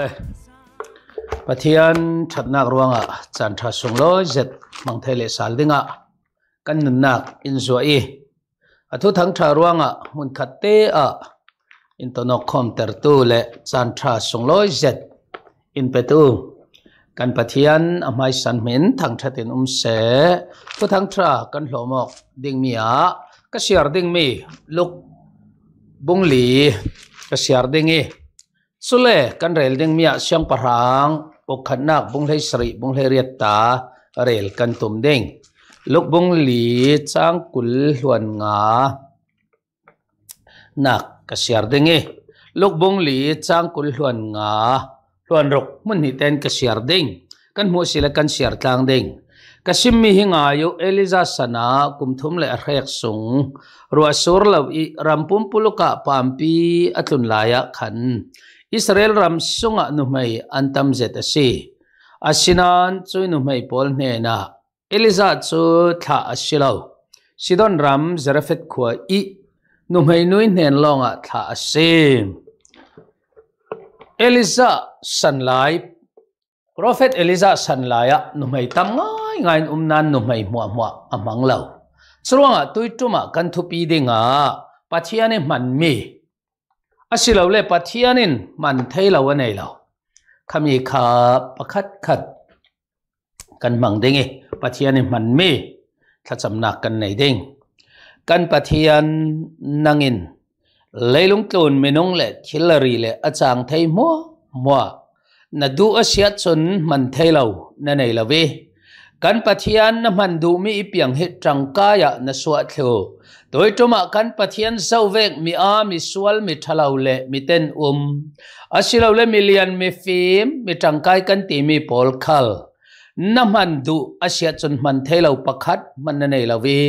ลยปะเทียนชัดนักรวงอ่ะจันทร์สุงโลเจ็ดมังเทเลสาลดิงอ่ะกันหนนนักอินสวยอทุทั้งชารวงอ่ะมุนขัตเตอ่ะอินโตนกคอมเตอร์ตูเลจันทร์สุงโลเจ็ดอินเปตูกันปะเทียนอเมริสันเหม็นทั้งชาตินอุ้มเสทุทั้งชากันหลอมอกดิ่งมีอ่ะก็เสียดิ่งมีลุกบุ้งหลีก็เสียดิ่งอีสุเลกันเรลดึงมียเสียงปะรังอกขันนักบุงเลสริบุงเลเรียตาเรลกันตุมเด้งลูกบุงหลีจ้างกุลหวนงานักกระเสียดึงเอลูกบุงหลีจ้างกุลหวนงาหวนรกมันนี่เต้นกระเสียดึงกันหัวสิละกันเสียตางดึงกสิมมีหิงายุเอลิซาสนากุมทุมเลอเรียกสูงรัวสุรลวีรัมปุ่มปุลกะปามปีอัตุนลายะขัน Israel ram sunga nu mai antam zeta si asinan chu nu mai pol ne na Eliza chu tha asilo sidon ram zarafet khua i nu mai nui nen longa tha asim Eliza sanlai Prophet Eliza sanlaya nu mai tam ngai ngai umnan nu mai mua mua amang lau, lo chuanga tuituma kan thupi dinga pathiane mi. อาศิเราเล่ปะเทียนินมันเทเราวันไหนเราคำีขาประคัดขัดกันบังเด้งงปเทียนินมันมีถ้าสำหนักกันไหนเด้งกันปะเทียนนังอินเลยลุงตูนเมนงเล่คิลลารีเล่อาจารย์ไทยมัวมัวนัดดูอาศิลาชนมันเทเราในไหนเราเว kan pathian na man du mi ipiang hi tangkaya na suwa thlu toy tuma kan pathian sovek mi a mi sual mi thalau le mi ten um asilo le million mi fim mi tangkai kan ti mi pol khal na man du asia chun man thelo pakhat man na nei lawi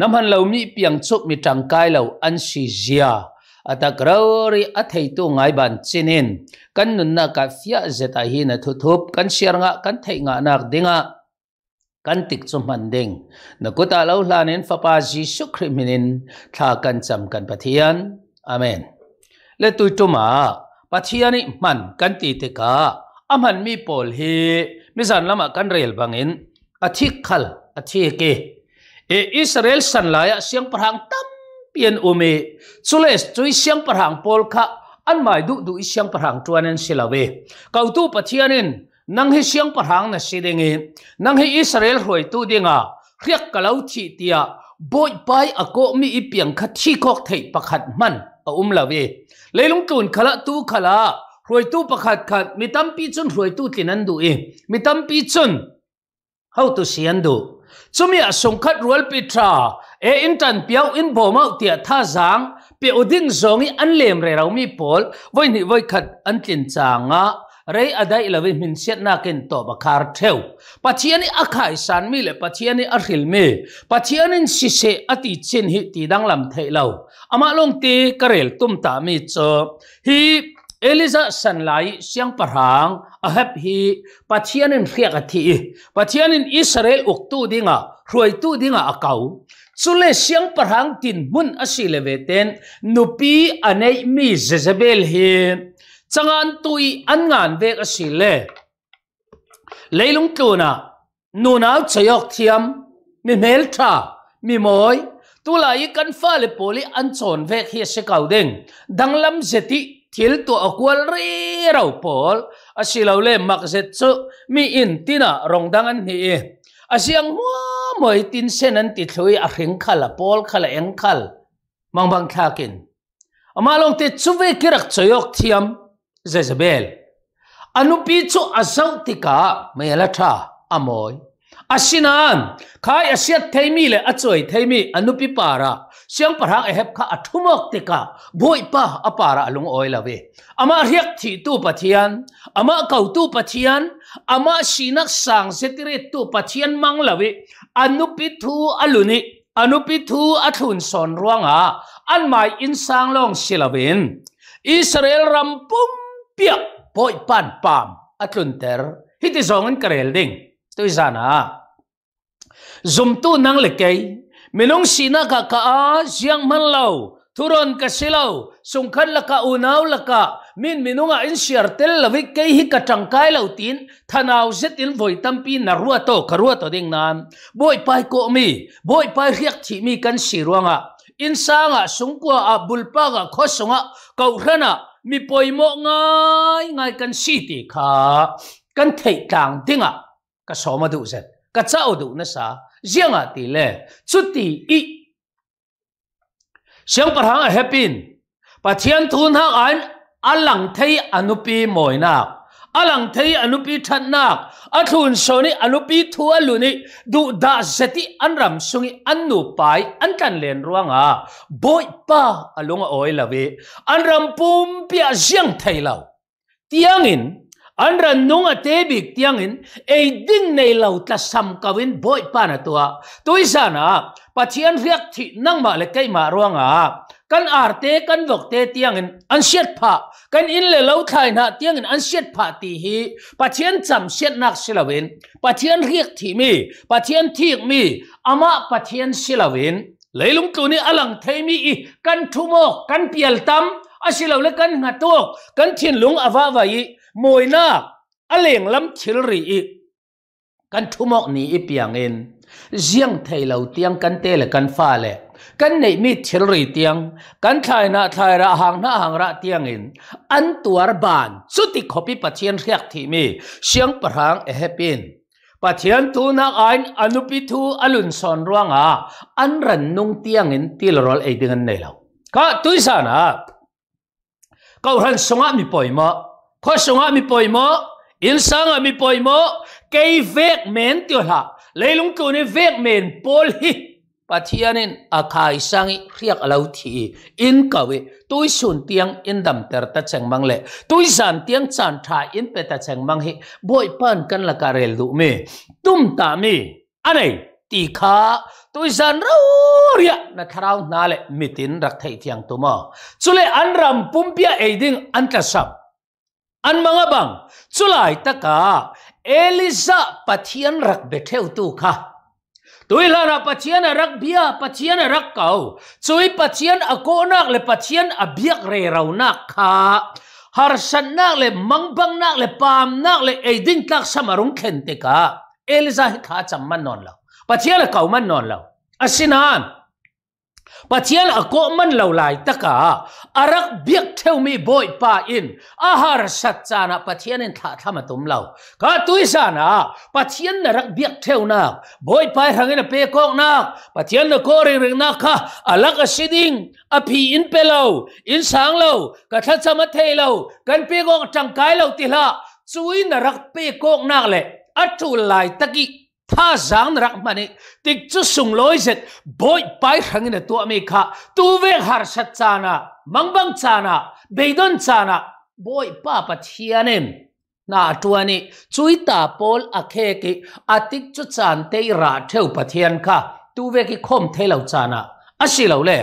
na man lo mi piang chuk mi tangkai lo an si zia atakrauri athei tu ngai ban chinin kan nun na ka fia zeta hi na thu thup kan siar nga kan thei nga nak dinga กันติกสมันด้งนกุตาเล่าลานินฟ้าปาจิสุคริมินินท่ากันจำกันปะิทียนอเมน และตุยตุมาปะิทายนิมันกันติเตกาอามันมีปอลเฮมิสันละมากันเรียลบังอิน อธิคัล อธิเกเออิสราเอลสันลายเสียงพระหังตั้มเปียนอุเมสุเลสจุยเสียงพระหังปอลคะอันหมายดุดุูเสียงพระหัตัวนั้นสิลาเวเกาตูปะิทายนิน nang hi siang parang na silingi nang hi Israel hoi tu dinga riak kalau thi tia boy pai ako mi ipiang kha thi kok thei pakhat man a um la ve leilung tun khala tu khala hoi tu pakhat khat mi tam pi chun hoi tu tin an du e mi tam pi chun how to si an du chumi a song khat rual pi tra e in tan piau in bomau tia tha zang pe uding zongi an lem re rau mi pol voi ni voi khat an tin changa rei adai lawi min set na ken to ba khar theu pachiani akhai san mi le pachiani a hril mi pachianin si se ati chin hi ti dang lam thei lo ama long ti karel tum ta mi cho hi Eliza san lai siang parang ahep hi pachianin riak athi pachianin Israel uktu dinga ruai tu dinga akau chule siang parang tin mun asile veten nupi anei mi Jezebel hi changan tui an ngan vek na leilung tuna chơi học thiam mi mel tra mi mồi tu lại kan fa le poli an chon vek hi se kau ding danglam thì thil tu akwal re rau pol lâu le mặc zet chu mi in tina rong dang an hi e asiang mua mồi tin sen an ti thloi a hring khala pol khala eng khal mang bang thakin amalong te chuve kirak chayok thiam เจสเบลอนุปิชุอาซติกาไม่ละท่าอมอยอาชินานข้าอาชีพเทมีเลอช่วยเทมีอนุปิปาระเสียงพระองเห็บข้าอธุมอกติกาบุยปะาอปาระลุงออยลาเวอามาเรียกที่ตู้ปัจจัยอามาเก้าตู้ปัจจัยอามาชินักสังเสติเรตูปัจจัยมังลาเวอนุปิทูอลุนิอนุปิทูอัทุนสอนร่วงอาอันไม่อินสังลองศิลาเวนอิสราเอลรัมปุ่ม piak poi pan pam atlun hiti hi ti zong an ding tôi ra na zum tu nang le kei sina ka kaas yang siang man lo thuron ka silo sung khan la unaw la min minunga in siar tel la vi kei hi ka tangkai lo tin zet in voi tampi na to ka to ding nan boy pai ko mi boy pai riak thi mi kan siruanga in sanga sungkwa a bulpa ga khosunga kaurana mi poi mo ngai ngai kan si ti kha kan thei tang dinga ka so ma du zen ka chao du na sa zianga ti le chu ti i siang par hang a hepin pathian thun ha an alang thei anupi moina alang thei anupi thanna athun soni anupi thua luôn đủ đa luni du da anh anram sungi annu pai antan len ruanga boy pa alunga oilawe anram pum pia jiang thailau tiangin anran nunga tebik tiangin ai ding này lâu ta sam kawin boy pa na tua tuisana pathian riak thi nangma mà ruộng à กันอาร์เตกันวกเตเตียงอันเชียดผากันอินเลเลไทายนะเตียงอันเชียดผาตีฮีปะเทียนจำเชียดนักสิลาเวนปะเทียนเรียกทีมีปะเทียนทีกมีอามาปะเทียนสิลาเวนเลยลุงตัวนี้อลังเทมีอีกันทุโมกันเปียลตั้มอาศิลาเลกันหัตัวกันเทียนลุงอาวาวายมวยนาอเลงลำชิลรีอีกันทุโมกนี้อีเปียงเงินเจียงไทยเราเตียงกันเตะกันฟ้าเลย kan nei mi thil ri tiếng kan thay na thay ra hang na hang ra tiếng in an tuar ban chuti khopi pachian riak thi mi siang parang e hepin pathian tu na ain anupi thu alun son ruang à an ran nung tiang in til rol e dingan nei lo ka tu sa na kau ran songa mi poima kho songa mi poima in sanga mi poima cái việc men tiêu ha leilung tu ni việc men pol hi pathianin akha isangi riak alo thi in kawe tui sun tiang in dam ter ta cheng mang le tui san tiang chan tha in pe ta cheng mang hi boi pan kan la ka rel du me tum ta mi anei ti kha tui san ro ria na tharau na le mitin rak thei thiang tuma chule an ram pum pia eiding an ta sam an manga bang chulai taka elisa pathian rak be theu tu kha ตุยลาราปัจเจียนรักเบียปัจเจียนรักเก่าช่วยปัจเจียนอโกนักเลยปัจเจียนอเบียกเรเรานักค่ะฮาร์ชันนักเลยมังบังนักเลยปามนักเลยเอดินตักสมารุงเข็นติกะเอลิซาฮิขาจำมันนอนแล้วปัจเจียนเก่ามันนอนแล้วอาชินาน pachial ako man lo lai à, rắc biak theo mi boy pa in à, sát à, ahar sat chana pachian in tha thama tum lo ka tuisa na pachian là rắc biak theo na boy pa rangin bê kok na pachian na ko ring ring na cả xí đình, asiding à api in pelo in sáng lâu, cả thật sao lo thấy lâu, gần bê lo kan pe lâu thì là, suy là rắc bê rak na kok nak le lại lai taki ท่าจางรักมันนี่ติดจุสุงลอยเสร็จบอยไปขังในตัวมีค่ะตัวเวหาชัดจานะมังบังจานะเบยดอนจานะบอยป้าปัทยานิมนาตัวนี้จุยตาปอลอเคกิอาติจุจานเตยราเทวปัทยานค่ะตัวเวกิคมเทเหล่าจานะอาศิเหล่าเล่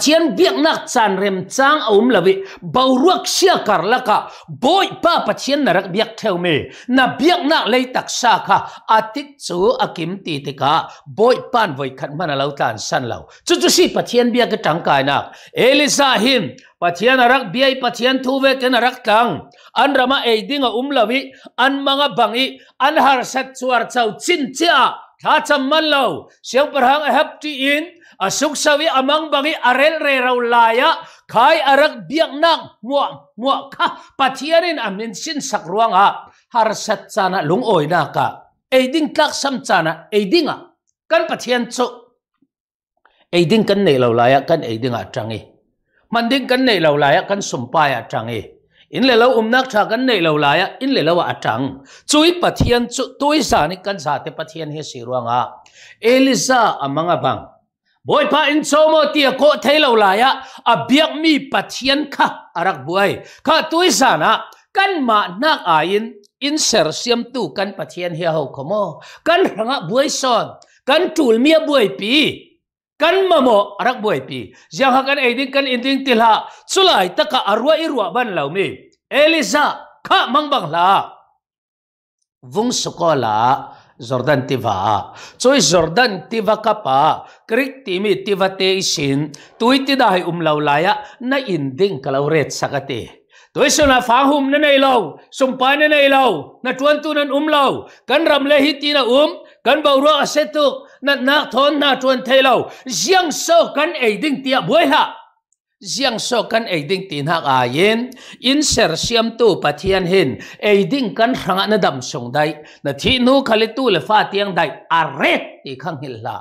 chiến biak nát chan rem chang aum lawi boruak sia kar laka boy pa pachian narak biak theo me na biak nak lei tak sa kha atik chu akim ti te ka boy pan voi khẩn man alo tan san lo chu chu si pachian biak ka tang kai nak elisa him pachian arak biai chiến thu về ve ken arak tang an rama eiding a um lawi an mang a manga bangi an har sat chuar chau chin chia tha cham man lo siang parhang hap ti in asuksawi amang bangi arel re raw laya kai arak biak nak mua mua ka patiarin amin sin sakruang ha harsat sana lung oy na ka aiding tak sam sana aiding a kan patian cho aiding kan nei law laya kan aiding a trangi manding kan nei law laya kan sumpaya trangi in le lo um nak tha kan nei lo la ya in le lo wa atang chui pathian chu toi sa ni kan sa te pathian he siruanga elisa amanga bang boy pa in chomo tia ko thailo la ya a biak mi pathian kha arak buai kha tuisana kan ma nak ain in ser siam tu kan pathian hi ho khomo kan ranga buai son kan tul mia buai pi kan mamo arak buai pi jang kan aiding kan inding tilha chulai taka arwa irwa ban laumi elisa kha bang la vung sukola Jordan tiva choi Jordan tiva kapa krik timi tiva te sin tuiti dai lau laya na inding kalauret sakate tôi sẽ là phá hùm nên này lâu sum pa nên lau, na tuan tu nên um lau, cần ram le hiti na um cần bầu ro sẽ tu na na thon na tuan thế lau. riêng sơ cần ấy đinh tiệp buổi ha giang so kan ei ding tin hak a yen in ser siam tu pathian hin ei ding kan ranga na dam song dai na thi nu khali tu le fa tiang dai a ret ti khang hil la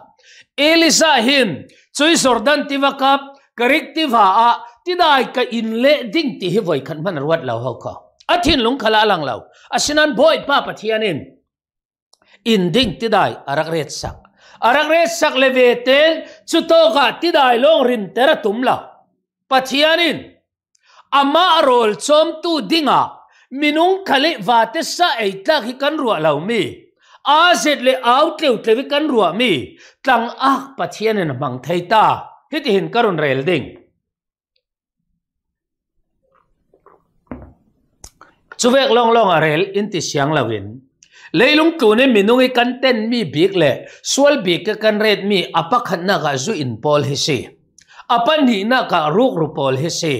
elisa hin chui sordan ti wakap karik ti va a ti dai ka in le ding ti hi voi khan man ruat lo ho ko a thin lung khala lang lo asinan boy pa pathian in in ding ti dai arak ret sak arak ret sak le ve ten chu to ka ti dai long rin tera tum la pathianin ama rol som tu dinga minung khali vate sa eita hi kan ruah lo mi a zet le out le utle vi kan ruah mi tlang ak ah pathianin mang theita hit hin karun rel ding chuvek long long a inti in siang lawin leilung tu ne minung i mi big le swal big ka kan red mi apakhanna ga gazu in pol hisi. अपन ही ना का रुक रुपोल हिसे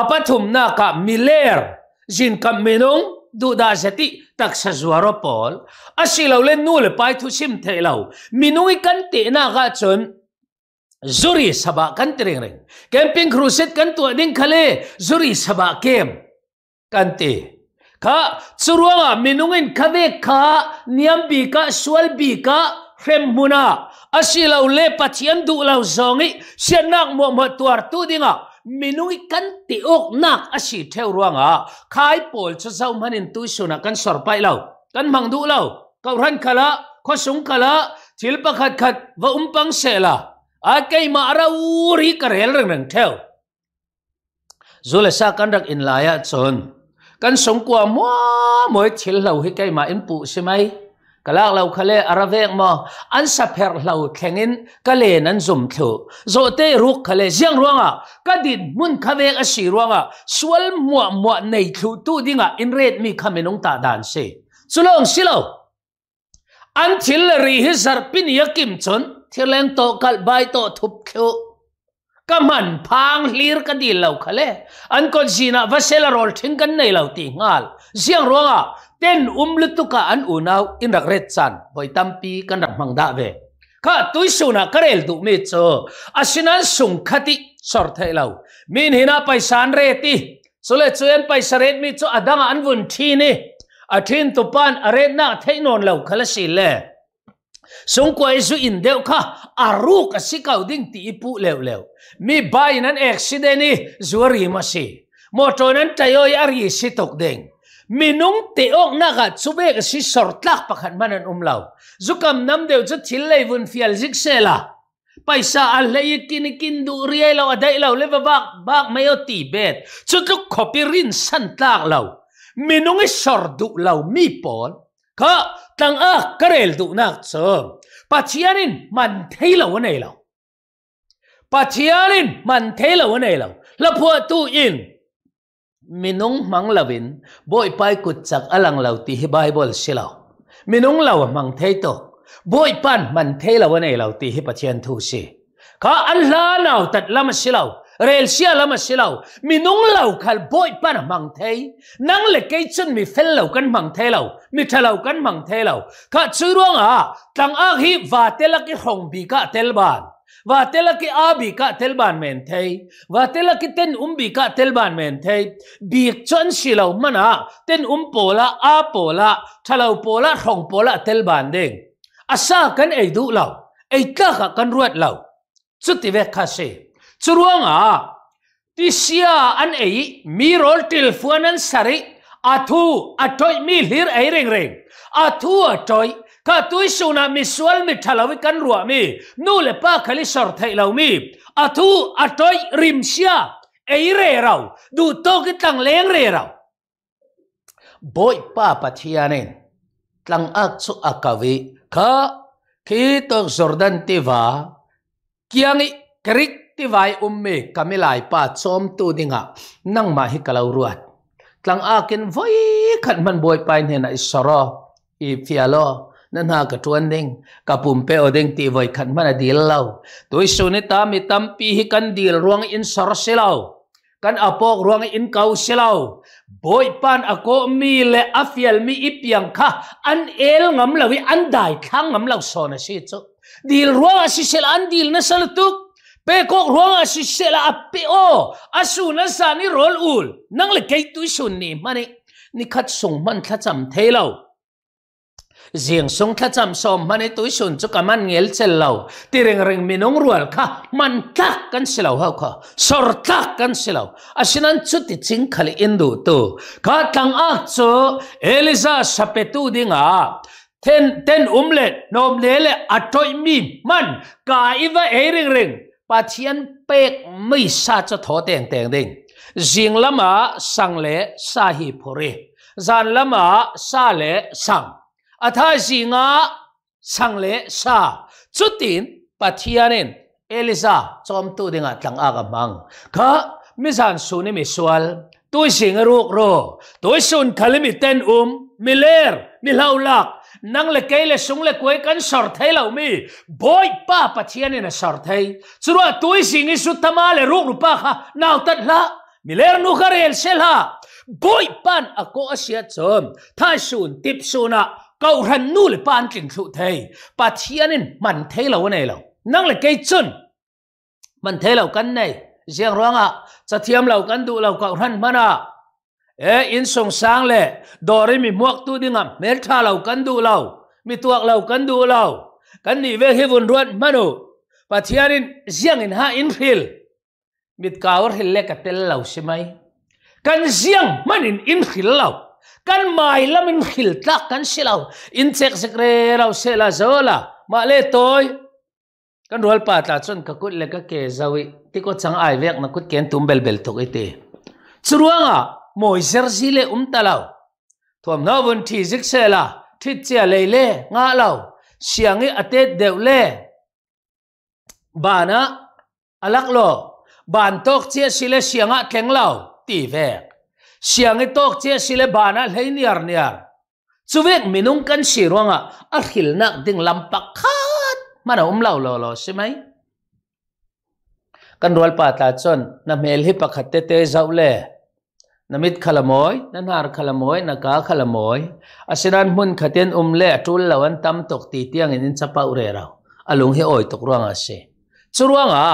अपथुम ना का मिलेर जिन का duda seti tak pol asilaw le nul pai thu sim thelaw minungi kan na ga chon zuri saba kan tring ring camping crusade kan tu ding khale zuri saba kem kan te ka churuanga minungin khave kha niam ka swal bi ka hrem asi lo le pathian du lo zongi sian nak mo mo tuar tu dinga minungi kan ti ok nak asi theu ruanga khai pol cha zau manin tu suna kan sorpai lo kan mang du lo kau ran kala kho sung kala thil pa khat khat va umpang sela a kei ma ra u ri ka rel reng theo. theu zule sa kan rak in laya chon kan sung kwa mo moi thil lo hi kei ma in pu simai mai กลากเราคเลอาราเวกมออันสัพเพเราแข่งินก็เลนันจุ่มถูโจเตรุกคเลเสียงรวงอ่ะก็ดินมุนคาเวกอสีรวงอ่ะส่วนหมวหมวในถูตูดิงอ่ะอินเรดมีคำเมนงตาดานเสสุลองสิโลอันทิลเรีฮิสารปินยกิมชนทเทเลนโตกัลใบโตทุบเขียวก็มันพังลีรก็นดีเราคเลอันก็จีน่ะวัชเลรอลทิ้งกันในเราตีงาลเสียงรวงอ่ะ ten umlut ka an unau à à à in rak ret chan boi tampi kan rak mang da ve ka tui suna karel du me cho asinan sung khati sor thai lo min hina paisan re ti sole chuen paisa ret mi cho adanga an vun thi ni a thin tu pan a ret na thai non lo khala si le sung ko zu in deu kha aru a sikau ding ti ipu lew lew mi bai nan accident ni zuari ma si motor nan tayo ari sitok ding minung teok naga chubek si sortlak pakhat manan umlau zukam nam deu chu thil lei vun fial zik sela paisa al lei kin kin du riai lo adai lo le bak bak mayo tibet chu luk khopi rin san tlak lo minung i sor du lo mi pol ka tang a karel du nak chom pachianin man theilo nei lo pachianin man theilo nei lo la phua tu in มินุงมังลาวินบ่อยไปกุดจักอลังเหล่าตีฮิบายบอลสิลามินุงเหล่ามังเทโตบ่อยปันมันเทเลาวในเหล่าตีฮิปเชียนทูสิข้าอัลลาห์เหล่าตัดลามาสิลาเรลเชียลามาสิลามินุงเหล่าขัดบ่อยปันมังเทยนังเล็กไอจุนมีเฟลเหล่ากันมังเทเล่ามีเทเหล่ากันมังเทเล่าข้าชื่อว่าตังอาฮิวาเทลกิฮงบิกาเทลบาน và thế là cái a bị cả tel bàn men thấy và thế là cái tên um bị cả tel bàn men thấy biệt chân xì lâu mà na tên um po la a po la thà lâu po la thong po la tel bàn đen asa à cần ai đủ lâu ai ta cả cần ruột lâu Chú thì về khá xì chú ruộng à tí xia anh ấy mi rol til phuan anh sari athu atoi mi lir ai à reng à atoi ka tui suna mi sual mi thalawi kan ruwa mi nu le pa khali sor thei lo mi athu atoi rim sia ei re rau du to ki tang leng re rau boy pa pathianin tlang ak chu akawi ka ki to jordan ti va kiangi krik ti vai ummi kamilai pa chom tu dinga nang ma hi kalau ruat tlang akin voi khat man boy pa ne na isara i fialo นั่นหากระทวนเด้งกับปุ่มเปอเด้งตีไว้ขันมานดีเล่าตัวสุนิตามีตั้มปีหิกันดีรวงอินสรสิเล่ากันอปอกรวงอินเกาสิเล่าบอยปานอโกมีเลอฟิลมีอิปยังค่ะอันเอลงำเลวิอันได้ข้างงำเลวสอนสิจุดีรวงอสิเซลอันดีลนั่นสลตุกเปโกรวงอสิเซลอปิโออสุนัสานิรอลอูลนั่งเล็กตัวสุนีมันนี่นี่ขัดส่งมันขัดจำเทเล่า riêng song thla cham som mani tui sun chu ka man ngel chel lo ti reng reng minong rual kha man tak kan silo ho kha sor à, xin anh chút chu ti ching khali indu tu ka tang a chu eliza đi dinga ten ten umlet nom lele atoi à, mi man ka iwa e reng reng pa thian pek mi sa cho tho teng teng ding jing lama sang le sa hi phore zan lama sa le sang a tha ngã sang le sa chutin pathianin elisa chom tu dinga tlang aga mang kha mi san su ni mi sual tôi sing ruộc ro tôi sun khali mi ten um mi ler mi lau lak nang le kei le sung le koi kan sor thei lau mi boy pa pa chian in a sor thei chura tôi sing isu tham ale ruộc ru pa kha nau tat la mi ler nu kharel sel ha boy pan a ko asia chom thai sun tip suna cậu rần nu là ban trình sự thầy bà thiên nên mặn thế lâu này lâu năng là cây chân mình thế lâu cái này riêng ruang ạ sa thiêm lâu cái đủ lâu cậu rần mà à ê in song sang lệ đồ rồi mi muộc tu đi ngầm mến tha lâu cái đủ lâu mi tuộc lâu cái đủ lâu cái này về hi vun mà manu bà thiên nên riêng in ha in phil mit kawar hille katel lâu simai cái riêng mình in phil lâu kan mai lamin khil tak kan silau in chek sekre rau sela zola ma le toy kan rol pa ta chon ka kut le ka ke zawi ti ko chang ai vek na kut ken tum bel bel tok ite churuanga moi zer zile um talau thuam na bun thi zik la thi chia le le nga lau siangi ate deu le bana alak lo ban tok chia sile sianga tleng lau ti vek สียงไอ้ตกเจสิเลบานะเลนี่อันนี้อ่ะสุเวกมินุงกันสีรวงอะอัดหิลนักดึงลำปักขาดมันเอาอุ้มเล่าหล้อใช่ไหมกันรัวป่าตาชนน้ำเอลฮิปักขัดเตเต้จะเาเล่น้ำมิดขลามอยน้ำหาร์ขลามอยน้ำกาขลามอยอาศัยนั้นมุนขัดเตนอุ้มเล่ทุลเล่านันตำตกตีเตียงอินสปาอุเรราอาลุงเฮอยตกรวงอาเซ่ชรวงอะ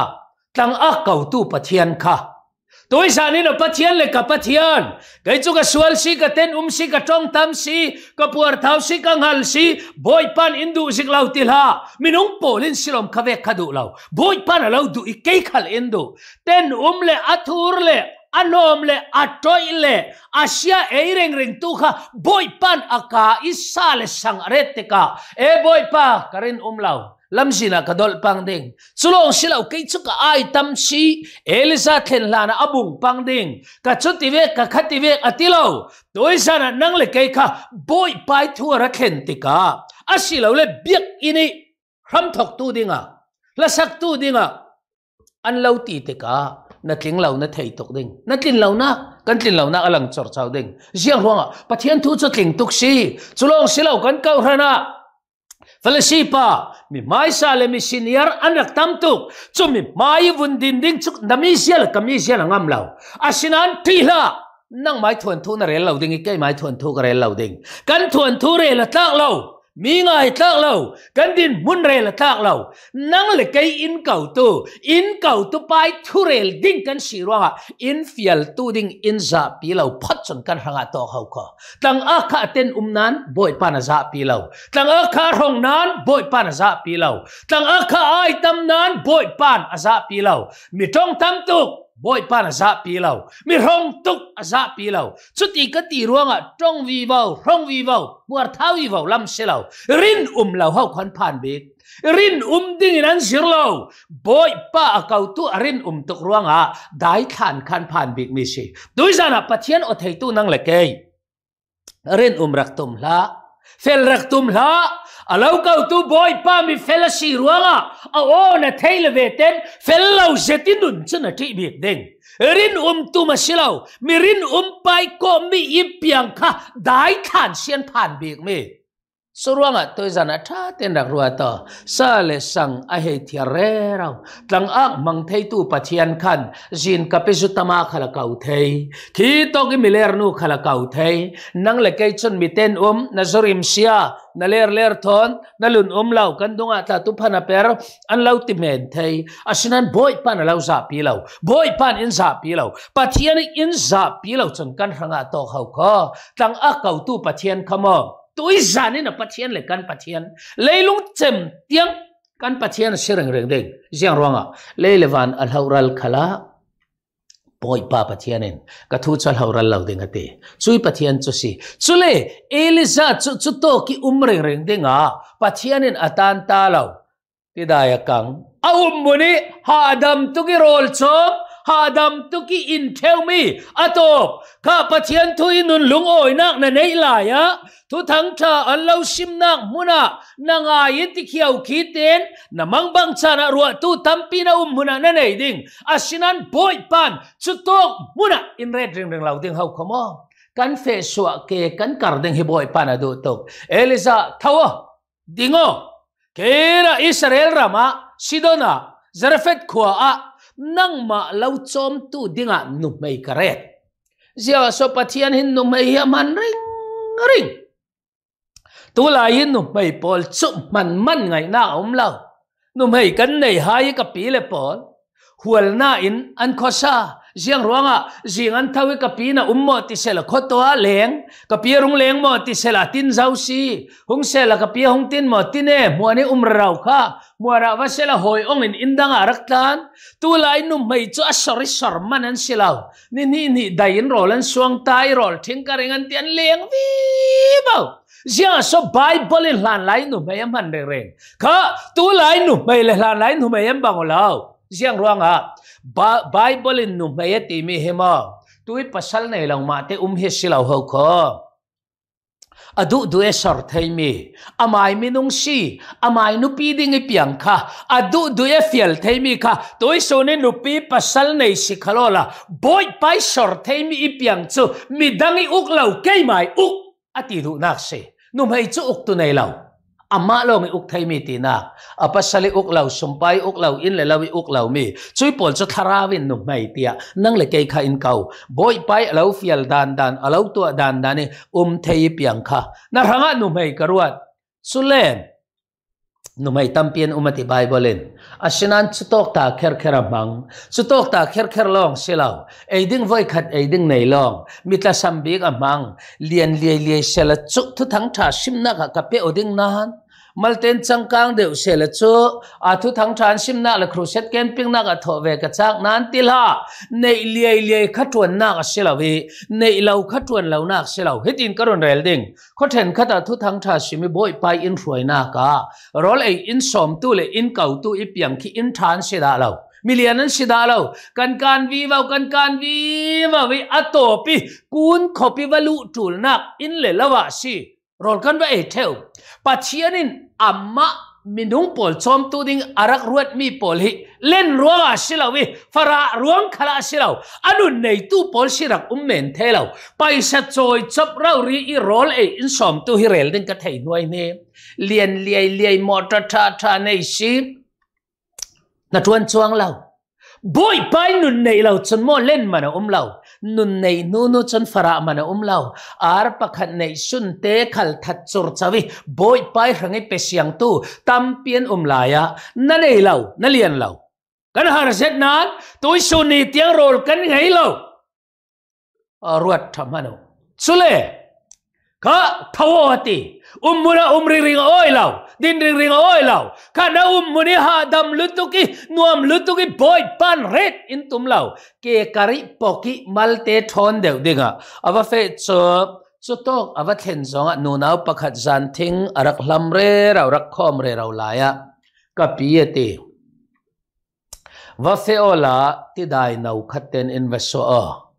ตั้งอักเก่าตู้ปะเทียนค่ะตัวฉันนี่นะพัทยานเลยกับพัทยานไกจุกสวลสีกับเต้นอุ้มสีกับจงทำสีกับปวดเท้าสีกังหันสีบอยปันอินดูสิกลาวติลามินุ่งโปลินสิลมคาเวคดูลาวบอยปันเราดูอีกเคยขลอินดูเต้นอุ้มเลยอัทูร์เลยอันอมเลยอัตโต้เลยอาเซียเอเริงริงตุขะบอยปันอากาอิสซาเลสังเรตติกาเอบอยปันการินอุ้มลาว lam zina kadol pang ding chulong silo ke chu ka ai tam si elisa là lana abung cái pang tivi, cái khát tivi, ka khati ve atilo toi là nang le cái kha boy pai thu ra khen ti ka asilo le biak ini ram thok tu dinga la sắc tu dinga an lo ti te ka na tling lo na thei tok ding na tin lo na kan tin lo na alang chor chau ding jiang huanga pathian thu chu tling tuk si chulong silo kan kau rana Valasipa, mi mai sale mi senior anak tamtuk, cum mi mai vun dinding cuk damisial kamisial ngam lau. Asinan tila, nang mai tuan tu nerel lau dingi kay mai tuan tu nerel lau ding. Kan tuan tu nerel tak lau. mi ngai tak lâu, gần đến mun re la tak lo nang le kai in kau tu in kau tu pai thu rel ding kan si ro in fial tu ding in za pi phát phat chang kan hanga à to hau ko tang ác kha ten um nan bội pan na za pi lo tang ác kha rong nan boi pa na pi lo tang ác kha ai tam nan boi pan a za pi lo mi tong tâm tuk boy pan za à dạ pi lo mi rong tuk za à dạ pi lo chuti ka ti ruanga à, tong vi vo rong vi vo buar thau vi vo lam se lo rin um lo ho khon phan bi rin um ding in an sir lo boy pa akau tu rin um tuk ruanga dai than khan phan bi mi si dui jana pathian o thei tu nang le ke rin um rak tum la fel rak tum la Alau kau tu boy pa mi fela si ruanga a o na theile veten fello zetinun chana ti bi deng rin um tu ma silau mi rin um pai ko mi ipiang kha dai than sian phan bik mi สรวงว่ะตัวจันทร์าเต็นดักรัวต่อสาเลสังอาเฮทิเร์เราตังอักมังเทยตูปัจยันขันจินกับเิจุตมาขลักเอเทยคิดตกิมิเลอร์นูขลักเอเทยนังเลกไอชนมิเตนอุมนัซริมเซียนัเลอร์เลอร์ทอนนัลุนอุมเลากันดงอ่ตาตุพันอเปรอันเลาติเมนเทยอาชินันบอยปันเลาซาปีเลาบอยปันอินซาปีเลาปัจยันอินซาปีเลาจนกันหังอ่ต่อเขาก็ตังอักเอาตูปัจยันขมม tôi già nên là phát patien là căn hiện lấy lúng chậm tiếng căn patien sẽ rừng rừng đình riêng ruộng à lấy là van al haural khala boy phát hiện in cả thu cho haural lâu đình cái chui patien cho si chú lệ elisa chú chú to ki um rừng rừng đình à patien in atan ta lâu thì đại càng ông um muốn đi hạ đầm tu cái role chôm ha à, à. dam tu ki in theo mi ato ka pachian thui nun lung oi nak na nei la ya thu thang tha an lo sim nak muna na nga yin ti khiau khi ten na mang bang cha na ruwa tu tampi na um muna à. na nei ding asinan boy pan chu tok muna in red ring ring lau ding hau khomo kan fe suwa ke kan kar ding hi boy pan adu tok eliza thawa dingo kera israel rama sidona zarfet khua a nang ma lau chom tu dinga nu mai karet zia so pathian hin nu mai hi man ring ring tu la hin nu mai pol chum man man ngai na om lau, nu mai kan nei hai ka pi le pol hual na in an khosa riang ruanga jing an thawe kapi na ummo ti sel khotoa leng kapi rung leng mo ti sela tin zau si hung sela kapi hung tin mo tin e mo um rau kha muara wa sela hoi ong in indang arak tan tu lai nu mai chu asori sor manan silau ni ni ni dain rolan suang tai rol thing ka rengan tian leng vi bao riêng so Bible lan lai nu mày em hẳn rèn, cả tu lai nu mày là lan lai nu mày em bằng lâu ziang ruanga bible in nu à. um à, à, mai ti mi hema tui pasal nei lo ma te um he silo ho kho adu du e sar thei mi amai minung si amai nu pi ding piang kha adu du e fiel thei mi kha toi so ne nu pi pasal nei si khalola boy pai sar thei mi i piang chu mi dangi uk lo ke mai uk ati du nak se nu mai chu uk tu nei lo อามาเรลมีอุกไทยมีตีนาอปัสสลิอุกเราสมไปอุกเหล่าอินเลลาวิอุกเหล่ามีช่วยปลดสทาราวินหนุ่มไม่เตียนั่งเลกเกยข้าอินเก่าบ่อยไปเรล่าฟิลดานดานเราตัวดานดานี่อุ้มเทียเปียงข้านารางหนุ่มไม่กระวัดสุเลนนุ่มไม่ตั้มเพียนอุมาติไบเบิลินอาชินันสุตอกตาเคิร์เคิร์มังสุตอกตาเคิร์เคิร์ลองเหี่ยวเอ้ดิ้งไว้ขัดเอ้ดิ้งไหนลองมิตรสัมบิกอ่ะมังเลียนเลียเลียเสลจุกทุทั้งชาชิมนักกับเปี้ยอดิ้งนานมลเตนจังกังเดือดเสลจูอาทุทังทรานซิมนาละครูเซตเกนปิงนักถวเวกจากนันติลาในเลียเลียขัดวนนักเสลาวีในเลาขัดวนเลานักเสลาวิตินกรุนเรลดิงขัดเห็นขัดอทุทังทรานซิมบอยไปอินรวยนักกาโรลเออินสมตุเลอินเก่าตูอิปยังคีอินทรานซิดาเลวมิเลียนันสิดาเลวกันการวีว่ากันการวีว่าวิอัตโตปีกูนขอบีวัลุจูลนักอินเลลวาสีรอลกันว่าเอเทลปัจเจียนินอัมมะมินุงปอลชมตูดิงอารักรวดมีปอลฮิเล่นรัวอาิลาวิฟารารวงขลาชิลาวอันุนในตู้ปอลชิรักอุ้มเมนเทลาวไปสะจอยจบเรารีอรอลเออินสมตูฮิเรลดิงกะไทยนวยเนเลียนเลียเลียมอตตาตาในชีนัดวน่วงเราบอยไปนุนในเราจนมอเล่นมันอุ้มเรานุนในนูนูจนฟรามันอุ้มเราอาร์ปะกขันในสุนเตขัลทัดสุรชวิบอยไปหังไอเปเสียงตู้ตั้มเปียนอุ้มลายะนั่นเองเรานั่นเรียนเรากันหาเสร็จนั้นตัวสุนีเตียงโรลกันไงเรารวดรรมันสุเล่ก็ทวอตี أمنا أمري ريغا أويلاو دين ريغ ريغا أويلاو كان أمني هادم لتوكي نوام لتوكي بوي بان ريت انتم لاو كي كاري بوكي مالتي تون ديو ديغا أبا في تسو تسو توك أبا تنزوغا نوناو بكات زانتين أرق لم ري راو رق كوم ري راو لايا كابيتي وفي أولا تداي نو كتن إنفسو أه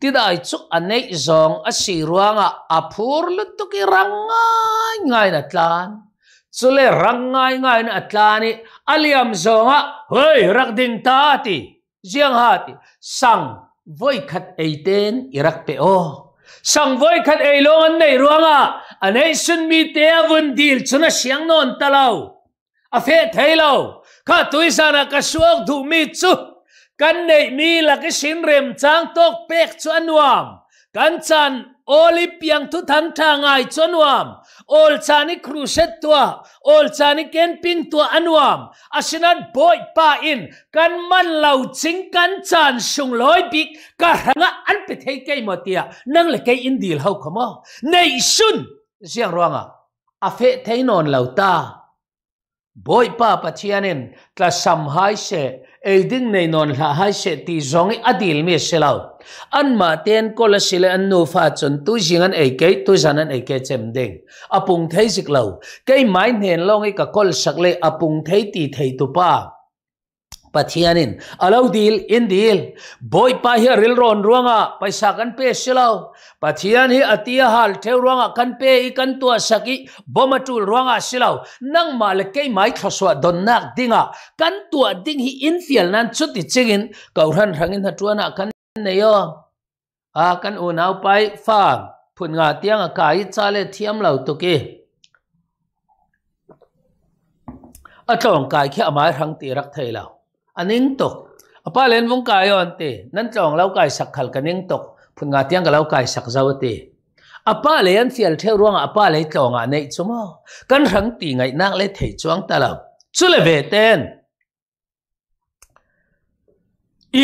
tidai chuk anei zong a si ruanga a phur lutuki rangai ngai na tlan chule ngay ngai na atlani aliam zonga hoi rak ding ta ti jiang ha ti sang voi khat eiten irak pe o sang voi khat ei long an nei ruanga anei sun mi te avun cho nó siang non talau a phê fe thailo ka tuisana ka suak du mi chu กันในมีหลักชินเริมจางตกเป็กชวนวามกันจันโอลิปยังทุทันทางไอชวนวามโอลจานิครูเซตตัวโอลจานิเกนปินตัวอันวามอาชนันบอยป้าอินกันมันเหล่าจิงกันจันสงลอยบิกกะหังอันเปเทเกยมเตียนั่งเลเกยอินดีลเฮาขมอในชุนเสียงร้องอ่ะอาเฟเทนอนเหล่าตาบอยป้าปัจจียนินตละสัมหายเส ei ding nei non la hai se ti zong adil mi selau an mà tiền có là sẽ an nu fa chon tu jing an ei ke tu zan an ei ke chem ding apung thei sik lo ke mai nen long ei ka kol sak le apung thấy ti thei tu pa pathianin alo dil in dil boy pa hi ril ron ruanga paisa kan pe silo pathian hi atia hal the ruanga kan pe i kan tua saki boma tul ruanga silo nang mal ke mai thoswa don nak dinga kan tua ding hi in fial nan chuti chingin kauran rangin hatuana kan neyo a kan unau pai fa phun nga tiang ka i chale thiam lo to ke a tong kai khe amai rang ti rak thei lao aning tok apa len vung kai on te nan chong lau kai sak khal kaning tok phun nga tiang ka lau kai sak zau te apa le an fial the ruang apa le chong a nei chuma kan rang ti ngai nak le thei chuang ta lau chu le ve ten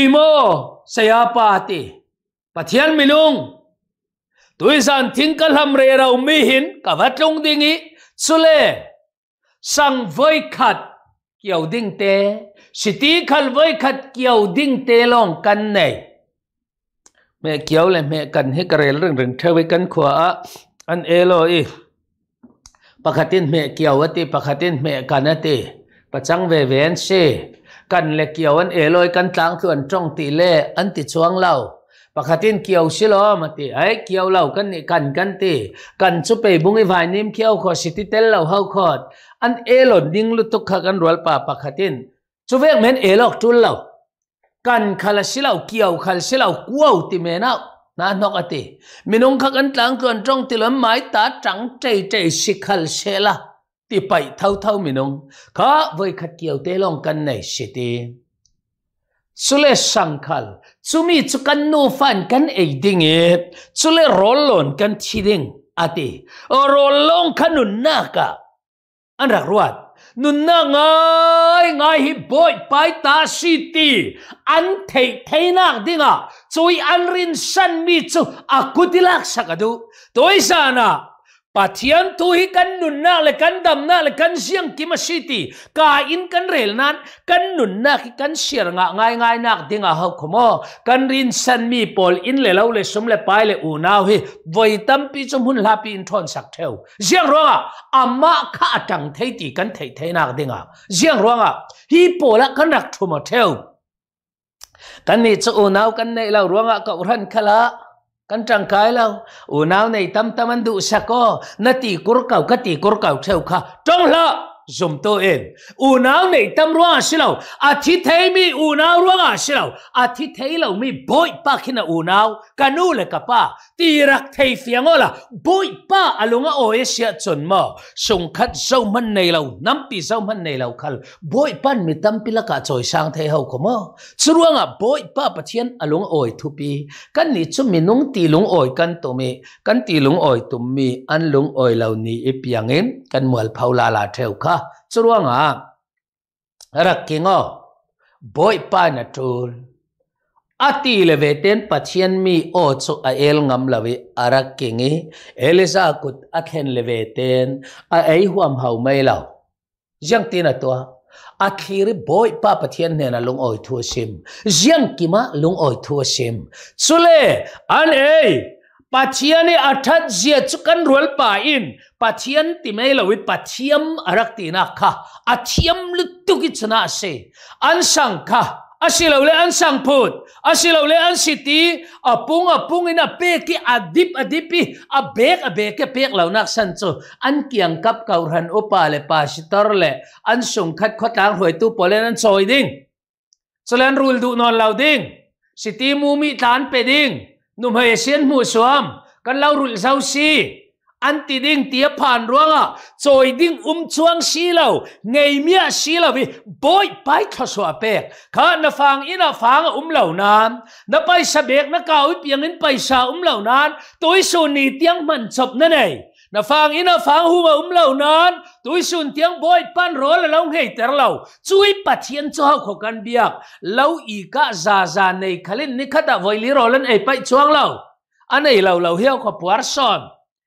imo sayapa ti pathian milung tuisan thingkal ham re rau mi hin ka vatlung dingi chule sang voi khat เกี่ยวดิ่งเตสิตีขลไว้ขัดเกี่ยวดิ่งเตลองกันไหนแม่เกี่ยวเลยแม่กันให้กระเรเรื่องเรื่องเธอไว้กันขวาอันเอโลอีปกติแม่เกี่ยววัติปกติแม่กันนตีประจังเวเวนเชกันเลยเกี่ยวอันเอโลกันต่างคืออันจ้องตีเล่อันติดช่วงเล่า khát pakhatin kiau silo mati ai kiau lau kan ni kan kan ti kan chu pe bungi vai nim kiau kho siti tel lau hau khot an elon ding lu tuk kha kan rol pa pakhatin chu vek lâu elok tul lau kan khala silau kiau khal silau kuau ti me na na nok ati minung kha kan tlang kon trong ti lam mai ta chang chei chei sikhal sela ti thâu thau thau minung kha voi khat kiau te long kan nei siti chule sangkhal chumi chu kan nu fan kan ei ding e chule rollon kan thiding ati o rollong khanun na ka an rak ruat nun na ngai ngai hi boy pai ta si ti an thei thei nak dinga chui an rin san mi chu akudilak sakadu toisana pathian tu hi kan nun na le kan dam na le kan siang ki ma city ka in kan rel nan kan nun na ki kan sir nga ngai ngai nak dinga ha rin san mi pol in le lo le sum le pai le u nau hi voi tam pi chum hun la pi in thon sak theu jiang ronga amma kha atang thei ti kan thei thei nak dinga jiang ronga hi pola kan rak thuma theu kan ni chu u nau kan nei lo ronga ka uran khala kan trang cái lâu, u nau này tâm tâm anh đủ sa co, na ti cốt kau ka ti cốt kau theo kha tong la zoom to en u này tâm ruộng ruang a lâu, a à, thi thấy mi u ruộng ruang a lâu, a à, thi thấy lâu mi bội bác khi nào u nau kanu le cả pa tirak thei fiango la boi pa alunga o esia chon mo sung khat zo man nei lo nam pi zo man nei lo khal boi pan mi tam pi la ka choi sang thei ho ko mo churuanga boi pa pathian alung à oi thu pi kan ni chu mi nung ti lung oi kan to mi kan ti lung oi tum mi an lung oi lo ni e piang em kan mual phaula la la theu kha churuanga rakingo boi pa na tul ati le ve ten pachian mi o chu a el ngam lawi arak kingi elisa kut athen le ve ten a ei huam hau mai law jang tina to a khiri boy pa pathian ne na lung oi thu sim jang kima lung oi thu sim chule an ei pathiani athat zia chukan rol pa in pathian ti mai lawit pathiam arak tina kha athiam lutuki chana se an sang kha asilo le an sang phut asilo le an city apung apung in a pe ki adip adipi a bek a bek ke pek lo nak san chu an kiang kap kau ran opa le pastor le an sung khat khat lang hoi tu polen an choi ding an rule du non lau ding city mu mi tan pe ding num he sian mu suam kan lau rul sau si an ti ding tia phan ruanga choi ding um chuang si lo ngei mia si lo vi boy pai tho so pe kha na fang in a fang um lo nan na pai sa bek na kau piang in pai sa um lo nan tôi su ni tiang man chop na nei na fang in a fang hu um lo nan tôi sun tiang boy pan ro la long hei ter lo chui pathian cho kho kan biak lo i ka za za nei khalin ni khata voili rolan ei pai chuang lo anei lo lo hiao kho puar son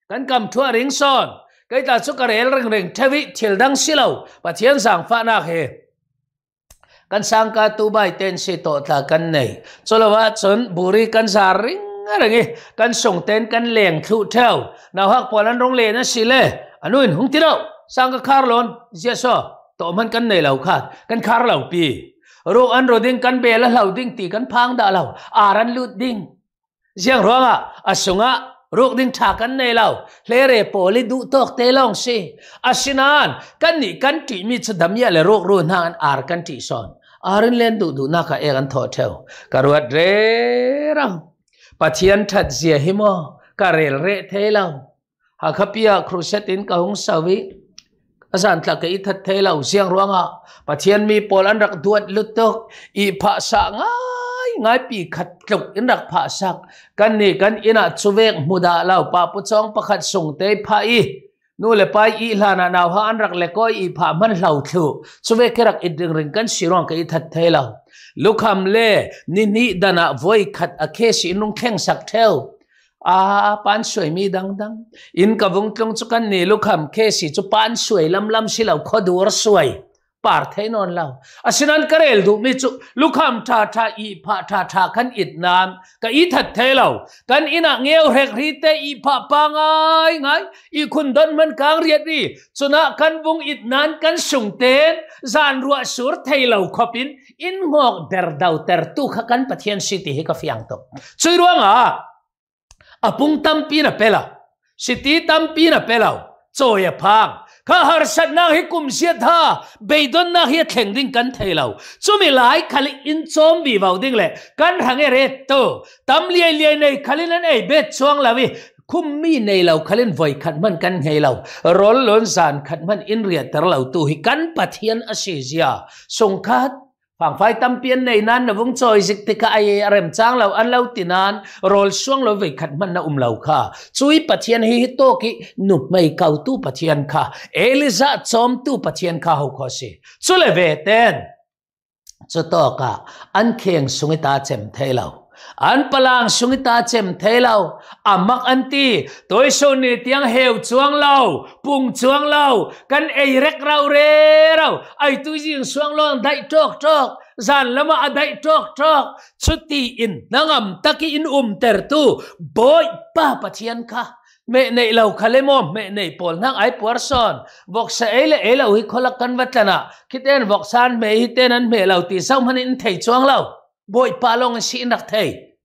kan cầm thua ring son cái ta chúc cái el ring ring thay vị thiệt đăng xí lâu và thiên giảng phá nạc hề căn sang ka tu bai tên si tổ ta kan này cho là vợ chốn buri căn giả ring cái này căn sùng tên căn liền thu theo nào hắc bỏ lan rong liền nó xí anh anuin hung tí đâu sang ka khar lon dễ so tổ man kan này lâu khát căn khar lâu pi ro an ro ding căn bê là lâu ding tì căn phang đã lâu aran lut ding riêng ruang à à ruột din thà cắn này lâu lê rè bỏ lê đủ tóc tê long si asinan cắn nị cắn trị mi cho đâm yà lê ruột ruột nang ar cắn trị son arin lên đủ đủ na cả e gan thọ theo cả ruột rè răng pathian thật dìa himo cả rè rè thế lâu hà khắp ya in cả hung sao vi asan tla cái thật thế lâu riêng ruang à pathian mi polan rak duat lutok i pha sa ngang ง่ายปีขัดจกอินรักผาสักกันนี่กันอินาชเวกมุดาเล่าป้าปุจองประคัดส่งเตยพายนู่นเลยไปอีหลานาวฮอันรักเล็กก็อีผามันเล่าทูชเวกรักอิดึงริงกันสิรองกับอิทัดเทลาลูกคำเล่นี่นี่ดานาวอยขัดอเคสินุ่งแข้งสักเทลอาปานสวยมีดังดังอินกับวงตรงจุกันนี่ลูกคำเคสิจุปานสวยลำลำสิเหล่าขอดูรสวย parthay non lao asinan karel du mi chu lukham tha tha i pha tha tha khan it nam ka i that the lao kan ina ngeu rek ri te i pha pa ngai ngai i khun don man kang riat ri chuna kan bung it nan kan sung ten zan ruwa sur thei lo khopin in ngok ber dau ter tu kha kan pathian city he ka fiang to chui ruanga apung tam pi na pela city tam pi na pelau choi phang ka har sat na hi kum sia tha beidon na hi theng lâu, kan thelo lại lai khali in chom bi vào ding le kan hang e re to tam liai liai nei lên nan ei be là vì khum mi này nei lo khalin voi khat man kan ngei lo rol lon san khat man in ria tar lo tu hi kan pathian asizia songkhat phang phai tam pian nei nan na vung choi zik tika ai rem chang lo an lo tinan rol suang lo vei khat man na um lo kha chui pathian hi to ki nu mai kau tu pathian kha eliza chom tu pathian kha ho kho si chule ve ten chu to ka an kheng sungi ta chem thei lo an palang sungita chem thelo amak anti toy so ni tiang heu chuang lo pung chuang lo kan ei rek rau re rau ai tu jing suang lo dai tok tok zan lama adai tok tok chuti in nangam taki in um ter tu boy pa pathian kha mẹ này lâu khá lên mồm mẹ này bốn năng ai bốn son vọc sẽ ấy là ấy lâu hi khó lạc cân vật là nạ khi tên vọc san mẹ hi tên ăn mẹ lâu tì xong hắn in thầy choang lâu boi palong si nak thei